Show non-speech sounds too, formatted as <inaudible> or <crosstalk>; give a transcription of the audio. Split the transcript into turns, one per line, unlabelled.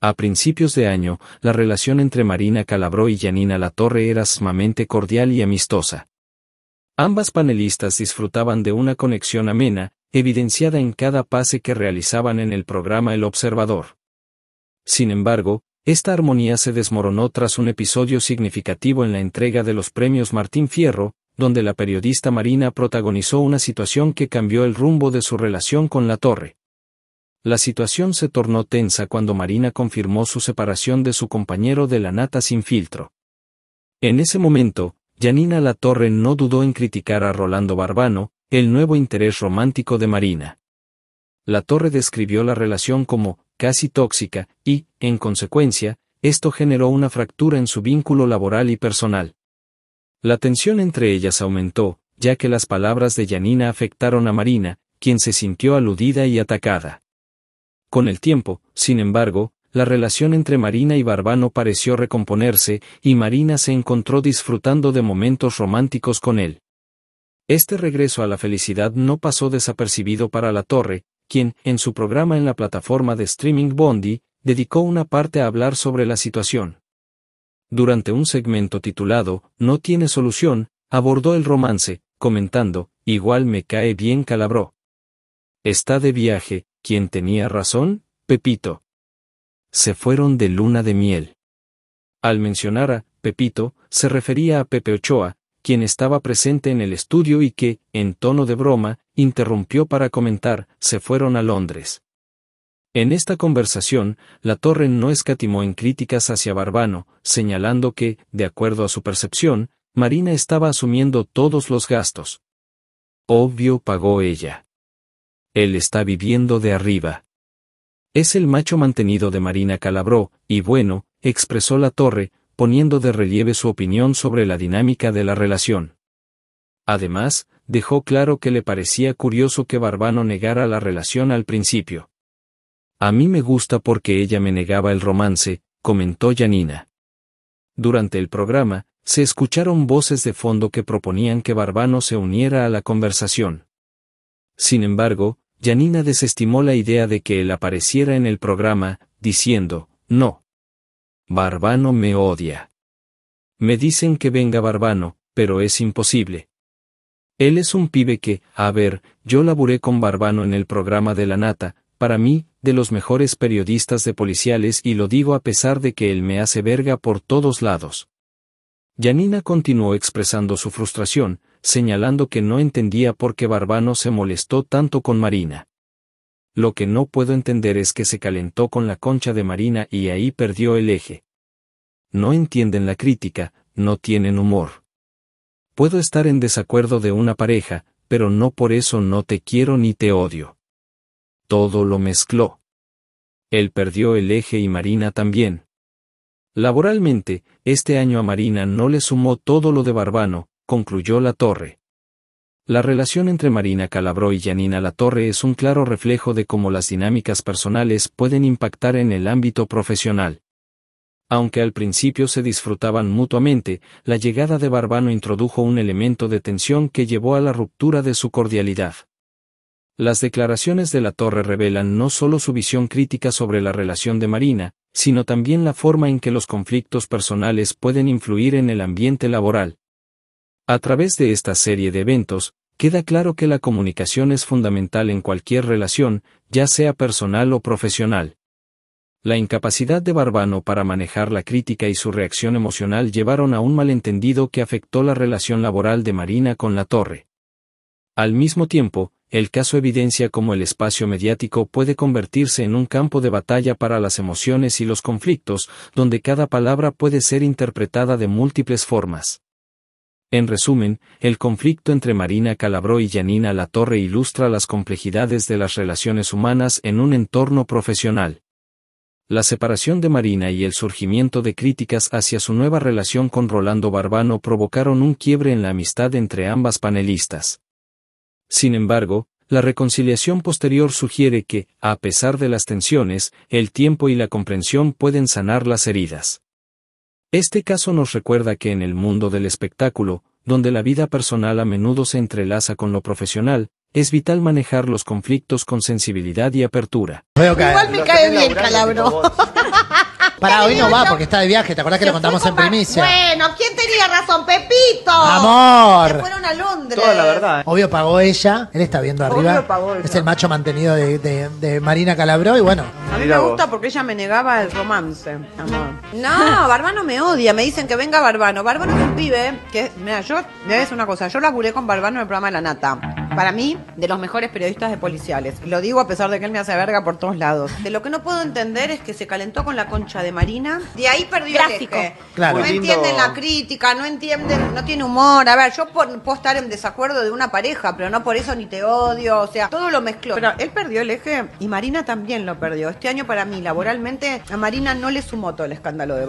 A principios de año, la relación entre Marina Calabró y Yanina Latorre era sumamente cordial y amistosa. Ambas panelistas disfrutaban de una conexión amena, evidenciada en cada pase que realizaban en el programa El Observador. Sin embargo, esta armonía se desmoronó tras un episodio significativo en la entrega de los premios Martín Fierro, donde la periodista Marina protagonizó una situación que cambió el rumbo de su relación con la torre. La situación se tornó tensa cuando Marina confirmó su separación de su compañero de la nata sin filtro. En ese momento, Janina Latorre no dudó en criticar a Rolando Barbano, el nuevo interés romántico de Marina. Latorre describió la relación como casi tóxica y, en consecuencia, esto generó una fractura en su vínculo laboral y personal. La tensión entre ellas aumentó, ya que las palabras de Janina afectaron a Marina, quien se sintió aludida y atacada. Con el tiempo, sin embargo, la relación entre Marina y Barbano pareció recomponerse, y Marina se encontró disfrutando de momentos románticos con él. Este regreso a la felicidad no pasó desapercibido para La Torre, quien, en su programa en la plataforma de streaming Bondi, dedicó una parte a hablar sobre la situación. Durante un segmento titulado No tiene solución, abordó el romance, comentando, igual me cae bien Calabró. Está de viaje, ¿Quién tenía razón? Pepito. Se fueron de luna de miel. Al mencionar a Pepito, se refería a Pepe Ochoa, quien estaba presente en el estudio y que, en tono de broma, interrumpió para comentar, se fueron a Londres. En esta conversación, La Torre no escatimó en críticas hacia Barbano, señalando que, de acuerdo a su percepción, Marina estaba asumiendo todos los gastos. Obvio pagó ella. Él está viviendo de arriba. Es el macho mantenido de Marina Calabró, y bueno, expresó la torre, poniendo de relieve su opinión sobre la dinámica de la relación. Además, dejó claro que le parecía curioso que Barbano negara la relación al principio. A mí me gusta porque ella me negaba el romance, comentó Janina. Durante el programa, se escucharon voces de fondo que proponían que Barbano se uniera a la conversación. Sin embargo, Yanina desestimó la idea de que él apareciera en el programa, diciendo, no. Barbano me odia. Me dicen que venga Barbano, pero es imposible. Él es un pibe que, a ver, yo laburé con Barbano en el programa de la nata, para mí, de los mejores periodistas de policiales y lo digo a pesar de que él me hace verga por todos lados. Yanina continuó expresando su frustración, señalando que no entendía por qué Barbano se molestó tanto con Marina. Lo que no puedo entender es que se calentó con la concha de Marina y ahí perdió el eje. No entienden la crítica, no tienen humor. Puedo estar en desacuerdo de una pareja, pero no por eso no te quiero ni te odio. Todo lo mezcló. Él perdió el eje y Marina también. Laboralmente, este año a Marina no le sumó todo lo de Barbano, concluyó La Torre. La relación entre Marina Calabró y Janina Latorre es un claro reflejo de cómo las dinámicas personales pueden impactar en el ámbito profesional. Aunque al principio se disfrutaban mutuamente, la llegada de Barbano introdujo un elemento de tensión que llevó a la ruptura de su cordialidad. Las declaraciones de la torre revelan no solo su visión crítica sobre la relación de Marina, sino también la forma en que los conflictos personales pueden influir en el ambiente laboral. A través de esta serie de eventos, queda claro que la comunicación es fundamental en cualquier relación, ya sea personal o profesional. La incapacidad de Barbano para manejar la crítica y su reacción emocional llevaron a un malentendido que afectó la relación laboral de Marina con la torre. Al mismo tiempo, el caso evidencia cómo el espacio mediático puede convertirse en un campo de batalla para las emociones y los conflictos, donde cada palabra puede ser interpretada de múltiples formas. En resumen, el conflicto entre Marina Calabró y Yanina Latorre ilustra las complejidades de las relaciones humanas en un entorno profesional. La separación de Marina y el surgimiento de críticas hacia su nueva relación con Rolando Barbano provocaron un quiebre en la amistad entre ambas panelistas. Sin embargo, la reconciliación posterior sugiere que, a pesar de las tensiones, el tiempo y la comprensión pueden sanar las heridas. Este caso nos recuerda que en el mundo del espectáculo, donde la vida personal a menudo se entrelaza con lo profesional, es vital manejar los conflictos con sensibilidad y apertura. Igual me cae bien, <laughs> Para hoy no va porque está de viaje, ¿te que lo contamos en primicia? tiene razón, Pepito. Amor. fueron a Londres. Toda la verdad. ¿eh? Obvio pagó ella. Él está viendo Obvio arriba. pagó Es el macho mantenido de, Marina Calabró y bueno. A mí me gusta porque ella me negaba el romance, amor. No, Barbano me odia. Me dicen que venga Barbano. Barbano es un pibe que, mira, yo, es una cosa. Yo laburé con Barbano en el programa de La Nata para mí, de los mejores periodistas de policiales. Lo digo a pesar de que él me hace verga por todos lados. De lo que no puedo entender es que se calentó con la concha de Marina. De ahí perdió el eje. Claro. No entienden la crítica, no entienden, no tiene humor. A ver, yo puedo estar en desacuerdo de una pareja, pero no por eso ni te odio. O sea, todo lo mezcló. Pero él perdió el eje y Marina también lo perdió. Este año para mí, laboralmente, a Marina no le sumó todo el escándalo de